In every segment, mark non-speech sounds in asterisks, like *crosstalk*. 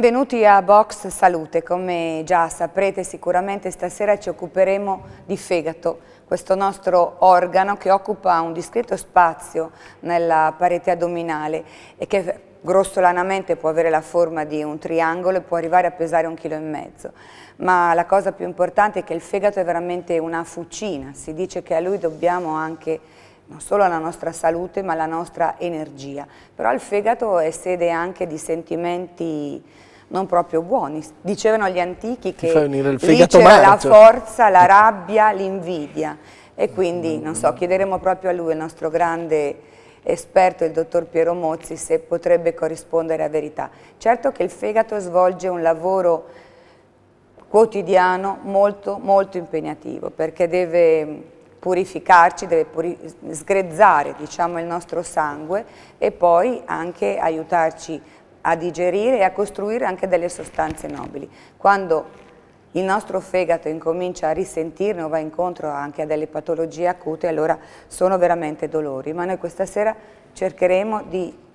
Benvenuti a Box Salute, come già saprete sicuramente stasera ci occuperemo di fegato, questo nostro organo che occupa un discreto spazio nella parete addominale e che grossolanamente può avere la forma di un triangolo e può arrivare a pesare un chilo e mezzo, ma la cosa più importante è che il fegato è veramente una fucina, si dice che a lui dobbiamo anche non solo la nostra salute ma la nostra energia. Però il fegato è sede anche di sentimenti non proprio buoni. Dicevano gli antichi che lì c'era la forza, la rabbia, l'invidia. E quindi, non so, chiederemo proprio a lui, il nostro grande esperto, il dottor Piero Mozzi, se potrebbe corrispondere a verità. Certo che il fegato svolge un lavoro quotidiano molto, molto impegnativo, perché deve purificarci, deve puri sgrezzare diciamo, il nostro sangue e poi anche aiutarci a digerire e a costruire anche delle sostanze nobili. Quando il nostro fegato incomincia a risentirne o va incontro anche a delle patologie acute, allora sono veramente dolori. Ma noi questa sera cercheremo di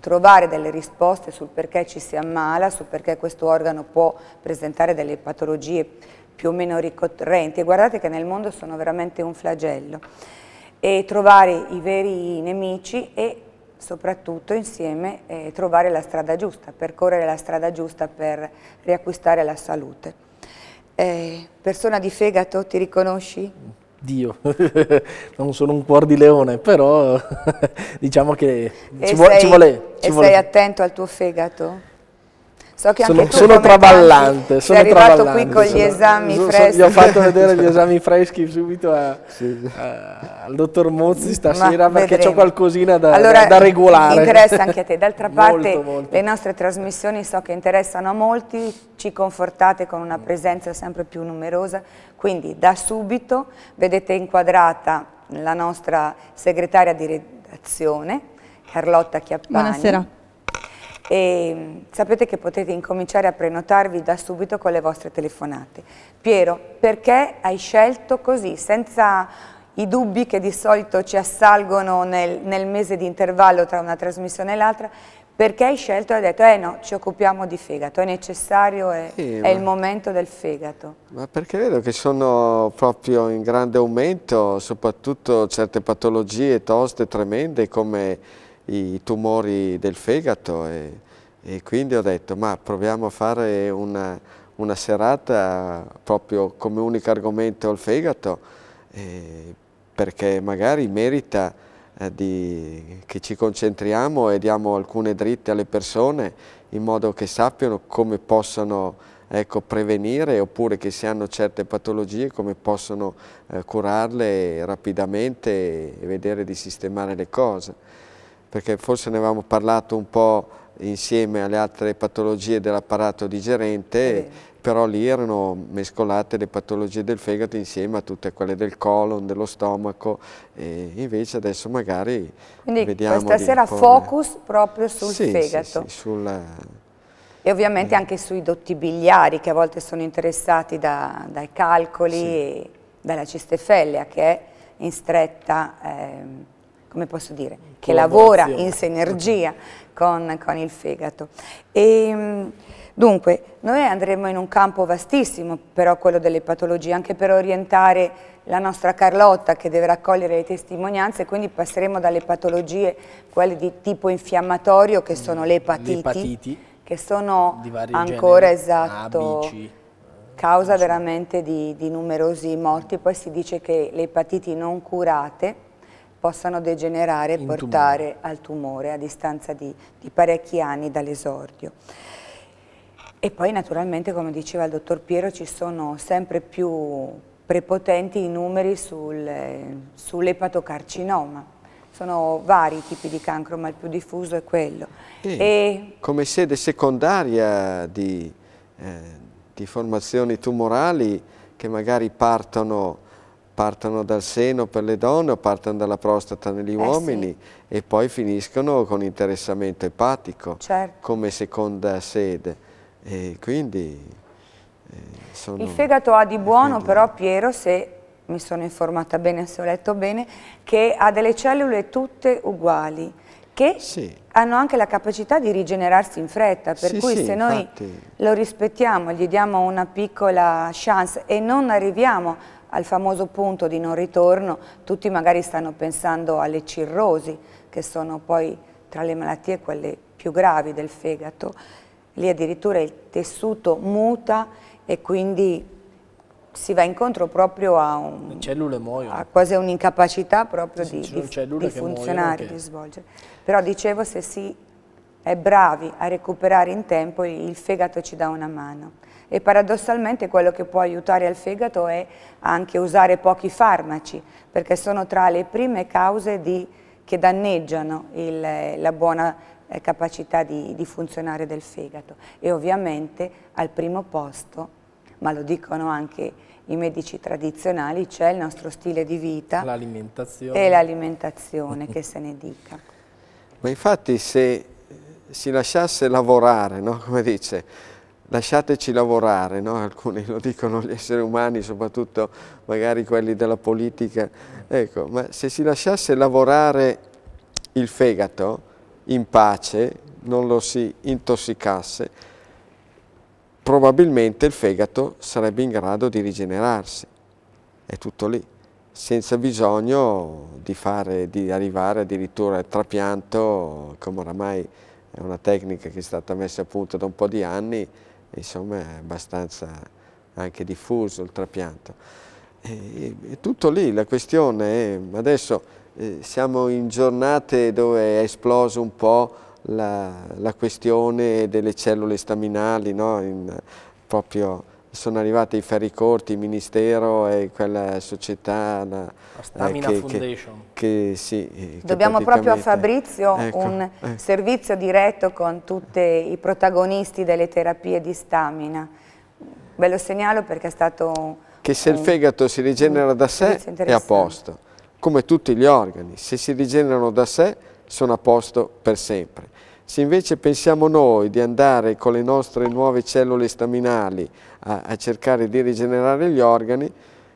trovare delle risposte sul perché ci si ammala, sul perché questo organo può presentare delle patologie più o meno ricorrenti. E guardate che nel mondo sono veramente un flagello. E trovare i veri nemici e soprattutto insieme eh, trovare la strada giusta, percorrere la strada giusta per riacquistare la salute. Eh, persona di fegato, ti riconosci? Dio, *laughs* non sono un cuor di leone, però *laughs* diciamo che ci, vuole, sei, ci vuole. Ci e vuole. sei attento al tuo fegato? So che sono, anche sono traballante, sono arrivato travallante, qui con gli esami sono, freschi. Gli ho fatto vedere gli *laughs* esami freschi subito a, sì, sì. A, al dottor Mozzi stasera perché ho qualcosina da, allora, da, regolare. Interessa anche a te. D'altra *laughs* parte molto, molto. le nostre trasmissioni so che interessano a molti, ci confortate con una presenza sempre più numerosa, quindi da subito vedete inquadrata la nostra segretaria di redazione, Carlotta Chiappani. Buonasera e mm, sapete che potete incominciare a prenotarvi da subito con le vostre telefonate. Piero, perché hai scelto così, senza i dubbi che di solito ci assalgono nel, nel mese di intervallo tra una trasmissione e l'altra, perché hai scelto e hai detto, eh no, ci occupiamo di fegato, è necessario, è, sì, è il momento del fegato. Ma perché vedo che sono proprio in grande aumento, soprattutto certe patologie toste, tremende, come i tumori del fegato e, e quindi ho detto ma proviamo a fare una, una serata proprio come unico argomento il fegato eh, perché magari merita eh, di, che ci concentriamo e diamo alcune dritte alle persone in modo che sappiano come possono ecco, prevenire oppure che se hanno certe patologie come possono eh, curarle rapidamente e vedere di sistemare le cose perché forse ne avevamo parlato un po' insieme alle altre patologie dell'apparato digerente, però lì erano mescolate le patologie del fegato insieme a tutte quelle del colon, dello stomaco e invece adesso magari Quindi vediamo questa sera focus proprio sul sì, fegato. Sì, sì, sulla... E ovviamente eh. anche sui dotti biliari che a volte sono interessati da, dai calcoli e dalla cistefellia che è in stretta... Eh, come posso dire, che lavora in sinergia con, con il fegato. E, ehm, dunque, noi andremo in un campo vastissimo, però quello delle patologie, anche per orientare la nostra Carlotta che deve raccogliere le testimonianze, quindi passeremo dalle patologie, quelle di tipo infiammatorio, che sono mm, le epatiti, le epatiti che sono ancora generi, esatto. ABC causa eh, veramente di, di, numerosi morti, poi si dice che le epatiti non curate possano degenerare e portare al tumore a distanza di, di parecchi anni dall'esordio. E poi naturalmente, come diceva il dottor Piero, ci sono sempre più prepotenti i numeri sul, sull'epatocarcinoma. Sono vari i tipi di cancro, ma il più diffuso è quello. E e... Come sede secondaria di, eh, di formazioni tumorali che magari partono partono dal seno per le donne o partono dalla prostata negli eh uomini sì. e poi finiscono con interessamento epatico certo. come seconda sede. E quindi, eh, Il fegato ha di buono quindi... però Piero, se mi sono informata bene, se ho letto bene, che ha delle cellule tutte uguali che sì. hanno anche la capacità di rigenerarsi in fretta, per sì, cui sì, se noi infatti... lo rispettiamo, gli diamo una piccola chance e non arriviamo al famoso punto di non ritorno, tutti magari stanno pensando alle cirrosi, che sono poi tra le malattie quelle più gravi del fegato, lì addirittura il tessuto muta e quindi si va incontro proprio a, un, cellule a quasi un'incapacità proprio sì, di, di funzionare, che... di svolgere. Però dicevo se si è bravi a recuperare in tempo il fegato ci dà una mano e paradossalmente quello che può aiutare al fegato è anche usare pochi farmaci perché sono tra le prime cause di, che danneggiano il, la buona eh, capacità di, di funzionare del fegato e ovviamente al primo posto, ma lo dicono anche i medici tradizionali, c'è il nostro stile di vita e l'alimentazione che se ne dica. Ma infatti se si lasciasse lavorare, no? come dice, lasciateci lavorare, no? alcuni lo dicono gli esseri umani, soprattutto magari quelli della politica, ecco, ma se si lasciasse lavorare il fegato in pace, non lo si intossicasse, probabilmente il fegato sarebbe in grado di rigenerarsi, è tutto lì, senza bisogno di, fare, di arrivare addirittura al trapianto, come oramai è una tecnica che è stata messa a punto da un po' di anni, insomma è abbastanza anche diffuso il trapianto. E, è tutto lì, la questione è, adesso eh, siamo in giornate dove è esploso un po' la, la questione delle cellule staminali, no? in, proprio sono arrivati i ferri corti, il ministero e quella società la, Stamina eh, che, Foundation che, eh, che, sì, dobbiamo proprio a Fabrizio ecco, un ecco. servizio diretto con tutti i protagonisti delle terapie di Stamina ve lo segnalo perché è stato che se il fegato si rigenera da sé è a posto come tutti gli organi se si rigenerano da sé sono a posto per sempre se invece pensiamo noi di andare con le nostre nuove cellule staminali a, a cercare di rigenerare gli organi,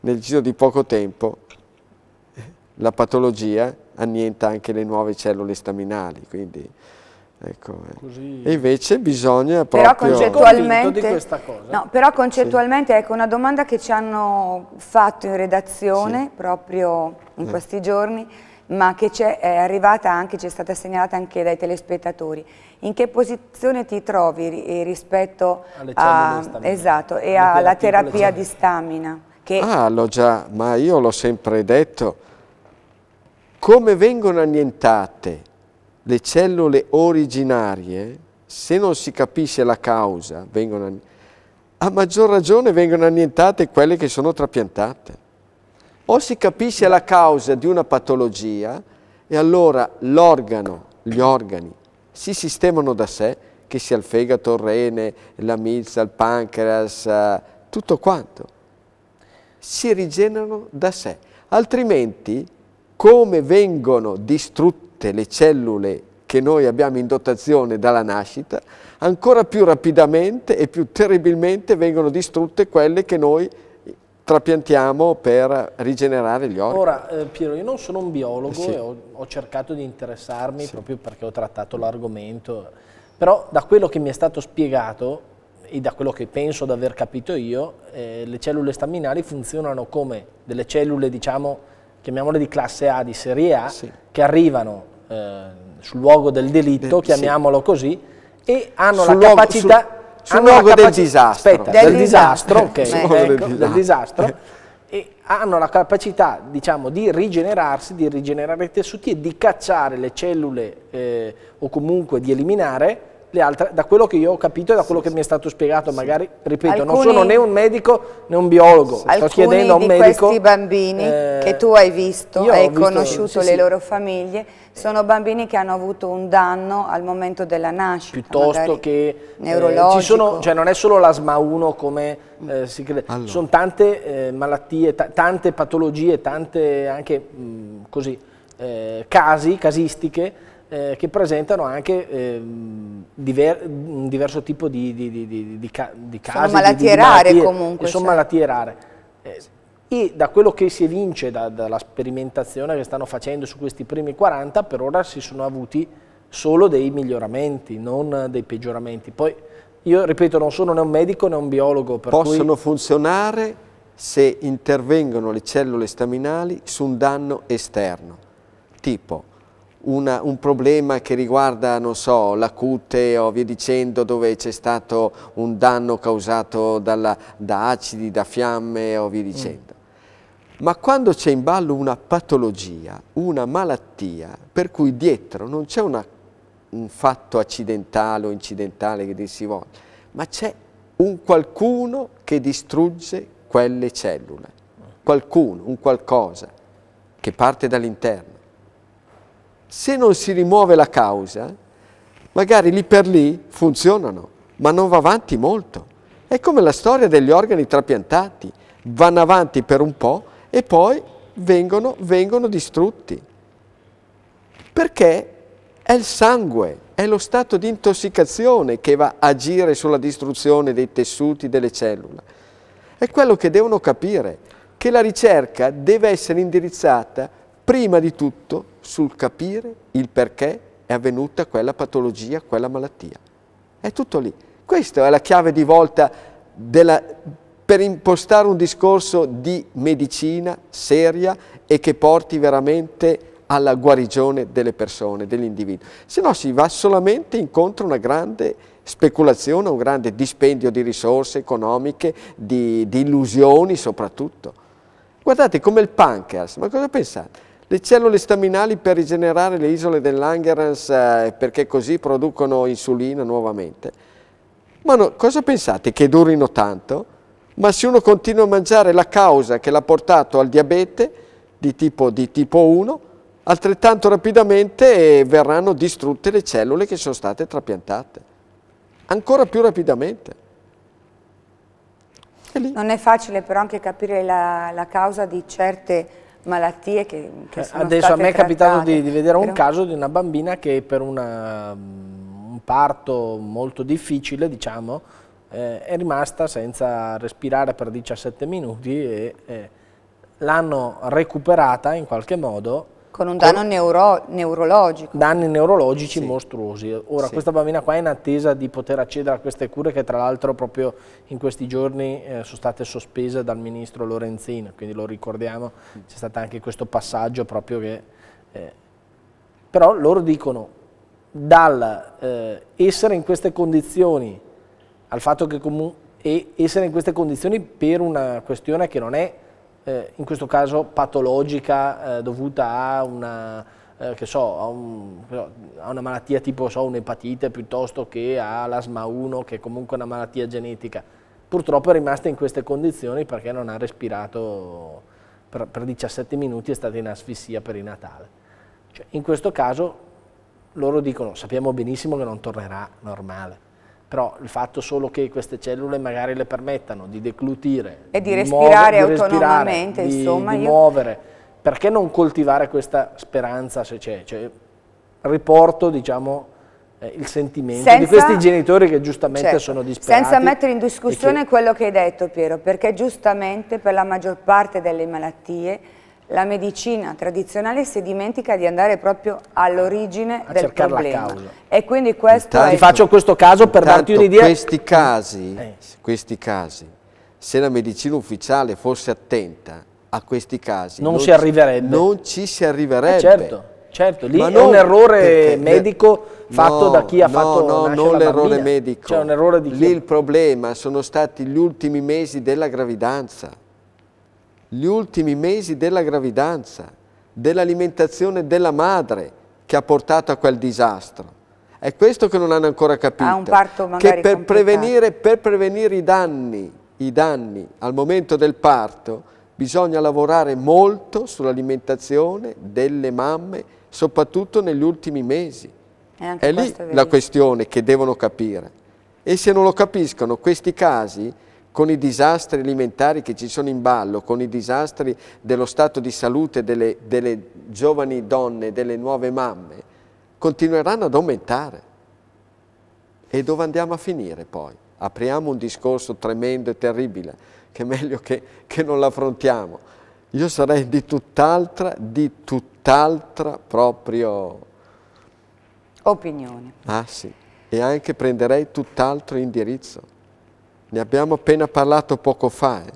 nel giro di poco tempo la patologia annienta anche le nuove cellule staminali. Quindi, ecco. Eh. E invece bisogna proprio... però proprio... Concettualmente, no, però concettualmente, sì. ecco una domanda che ci hanno fatto in redazione sì. proprio in eh. questi giorni, ma che è arrivata anche, ci è stata segnalata anche dai telespettatori. In che posizione ti trovi eh, rispetto a, esatto, e alla terapia di stamina? Che... Ah, l'ho già, ma io l'ho sempre detto, come vengono annientate le cellule originarie, se non si capisce la causa, vengono, a maggior ragione vengono annientate quelle che sono trapiantate. O si capisce la causa di una patologia e allora l'organo, gli organi si sistemano da sé, che sia il fegato, il rene, la milza, il pancreas, eh, tutto quanto. Si rigenerano da sé. Altrimenti, come vengono distrutte le cellule che noi abbiamo in dotazione dalla nascita, ancora più rapidamente e più terribilmente vengono distrutte quelle che noi abbiamo trapiantiamo per rigenerare gli organi. Ora eh, Piero, io non sono un biologo sì. e ho, ho, cercato di interessarmi sì. proprio perché ho trattato l'argomento, però da quello che mi è stato spiegato e da quello che penso di aver capito io, eh, le cellule staminali funzionano come delle cellule, diciamo, chiamiamole di classe A, di serie A, sì. che arrivano eh, sul luogo del delitto, De, chiamiamolo così, e hanno sul la luogo, capacità... Sul sul luogo del disastro. Aspetta, del, del disastro, disastro, ok, ecco, del disastro. E hanno la capacità, diciamo, di rigenerarsi, di rigenerare i tessuti e di cacciare le cellule eh, o comunque di eliminare le altre, da quello che io ho capito e da quello che mi è stato spiegato, magari, ripeto, Alcuni, non sono né un medico né un biologo, sto chiedendo a un medico... Alcuni questi bambini eh, che tu hai visto, hai visto, conosciuto le loro famiglie, sono bambini che hanno avuto un danno al momento della nascita. Piuttosto che... Eh, neurologico. Eh, sono, cioè non è solo l'asma 1 come eh, mm. si crede, allora. sono tante eh, malattie, tante patologie, tante anche mh, mm, così, eh, casi, casistiche eh, che presentano anche eh, diver, un diverso tipo di, di, di, di casi. Sono malattie rare comunque. Sono cioè. malattie rare. Eh, e da quello che si evince da, dalla sperimentazione che stanno facendo su questi primi 40, per ora si sono avuti solo dei miglioramenti, non dei peggioramenti. Poi, io ripeto, non sono né un medico né un biologo. Possono cui... funzionare se intervengono le cellule staminali su un danno esterno, tipo una, un problema che riguarda, non so, la cute o via dicendo, dove c'è stato un danno causato dalla, da acidi, da fiamme o via dicendo. Mm. Ma quando c'è in ballo una patologia, una malattia, per cui dietro non c'è un fatto accidentale o incidentale che dir si voglia, ma c'è un qualcuno che distrugge quelle cellule, qualcuno, un qualcosa che parte dall'interno se non si rimuove la causa, magari lì per lì funzionano, ma non va avanti molto. È come la storia degli organi trapiantati, vanno avanti per un po' e poi vengono, vengono distrutti. Perché è il sangue, è lo stato di intossicazione che va a agire sulla distruzione dei tessuti, delle cellule. È quello che devono capire, che la ricerca deve essere indirizzata prima di tutto sul capire il perché è avvenuta quella patologia, quella malattia. È tutto lì. Questa è la chiave di volta della, per impostare un discorso di medicina seria e che porti veramente alla guarigione delle persone, dell'individuo. Se no si va solamente incontro a una grande speculazione, a un grande dispendio di risorse economiche, di, di illusioni soprattutto. Guardate come il pancreas, ma cosa pensate? Le cellule staminali per rigenerare le isole del eh, perché così producono insulina nuovamente. Ma no, cosa pensate che durino tanto? Ma se uno continua a mangiare la causa che l'ha portato al diabete di tipo, di tipo 1, altrettanto rapidamente eh, verranno distrutte le cellule che sono state trapiantate. Ancora più rapidamente. Non è facile però anche capire la, la causa di certe malattie che, che eh, sono Adesso a me è capitato di, di vedere però... un caso di una bambina che per una, mm, un parto molto difficile, diciamo, eh, è rimasta senza respirare per 17 minuti e eh, l'hanno recuperata in qualche modo con un danno con neuro neurologico. Danni neurologici sì. mostruosi. Ora, sì. questa bambina qua è in attesa di poter accedere a queste cure che tra l'altro proprio in questi giorni eh, sono state sospese dal ministro Lorenzino, quindi lo ricordiamo, c'è stato anche questo passaggio proprio che... Eh, però loro dicono, dal eh, essere in queste condizioni al fatto che comunque e essere in queste condizioni per una questione che non è eh, in questo caso patologica eh, dovuta a una, eh, so, a, un, a una, malattia tipo so, un'epatite piuttosto che all'asma 1 che è comunque una malattia genetica. Purtroppo è rimasta in queste condizioni perché non ha respirato per, per 17 minuti, è stata in asfissia perinatale. Cioè, in questo caso loro dicono sappiamo benissimo che non tornerà normale, però il fatto solo che queste cellule magari le permettano di declutire e di, di respirare muovere, autonomamente, di, insomma, di io... muovere, perché non coltivare questa speranza se c'è? Cioè, riporto, diciamo, eh, il sentimento senza, di questi genitori che giustamente certo, sono disperati. Senza mettere in discussione che, quello che hai detto Piero, perché giustamente per la maggior parte delle malattie la medicina tradizionale si dimentica di andare proprio all'origine del problema. E quindi questo intanto, è... Ti faccio questo caso per darti un'idea. Questi casi, eh, questi casi, se la medicina ufficiale fosse attenta a questi casi... Non, non si arriverebbe. Non ci si arriverebbe. Eh certo. Certo, lì Ma è un errore perché, medico fatto no, da chi ha no, fatto No, no, non l'errore medico. Cioè un errore di chi? Lì il problema sono stati gli ultimi mesi della gravidanza gli ultimi mesi della gravidanza, dell'alimentazione della madre che ha portato a quel disastro. È questo che non hanno ancora capito. che per prevenire, per prevenire i, danni, i danni al momento del parto bisogna lavorare molto sull'alimentazione delle mamme, soprattutto negli ultimi mesi. È lì è la questione che devono capire. E se non lo capiscono, questi casi con i disastri alimentari che ci sono in ballo, con i disastri dello stato di salute delle, delle giovani donne, delle nuove mamme, continueranno ad aumentare. E dove andiamo a finire poi? Apriamo un discorso tremendo e terribile, che è meglio che, che non l'affrontiamo. Io sarei di tutt'altra, di tutt'altra proprio... Opinione. Ah sì, e anche prenderei tutt'altro indirizzo. Ne abbiamo appena parlato poco fa, eh?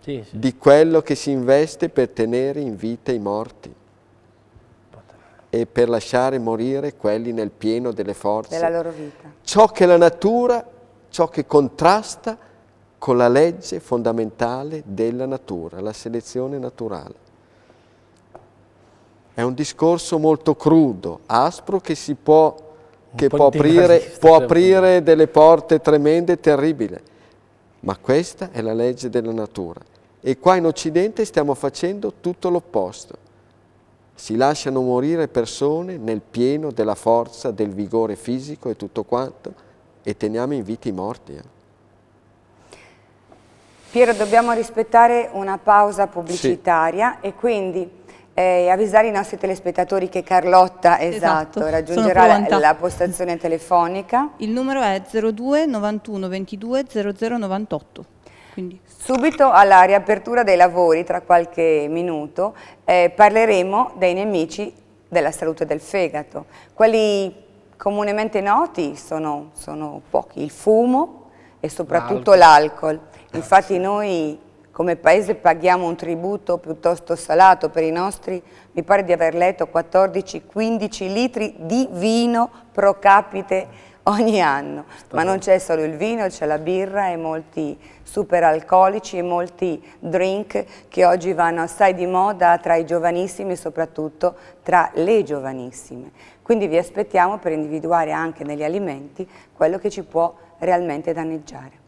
sì, sì. di quello che si investe per tenere in vita i morti e per lasciare morire quelli nel pieno delle forze. Della loro vita. Ciò che la natura, ciò che contrasta con la legge fondamentale della natura, la selezione naturale. È un discorso molto crudo, aspro, che, può, che può, aprire, *laughs* può aprire delle porte tremende e terribili ma questa è la legge della natura. E qua in Occidente stiamo facendo tutto l'opposto. Si lasciano morire persone nel pieno della forza, del vigore fisico e tutto quanto, e teniamo in vita i morti. Eh. Piero, dobbiamo rispettare una pausa pubblicitaria sì. e quindi eh, avvisare i nostri telespettatori che Carlotta esatto, esatto, raggiungerà la, la, postazione telefonica. Il numero è 02 91 22 0098. Quindi. Subito alla riapertura dei lavori, tra qualche minuto, eh, parleremo dei nemici della salute del fegato. Quelli comunemente noti sono, sono pochi, il fumo e soprattutto l'alcol. Eh, Infatti noi come Paese paghiamo un tributo piuttosto salato per i nostri, mi pare di aver letto, 14-15 litri di vino pro capite ogni anno, ma non c'è solo il vino, c'è la birra e molti super alcolici e molti drink che oggi vanno assai di moda tra i giovanissimi e soprattutto tra le giovanissime. Quindi vi aspettiamo per individuare anche negli alimenti quello che ci può realmente danneggiare.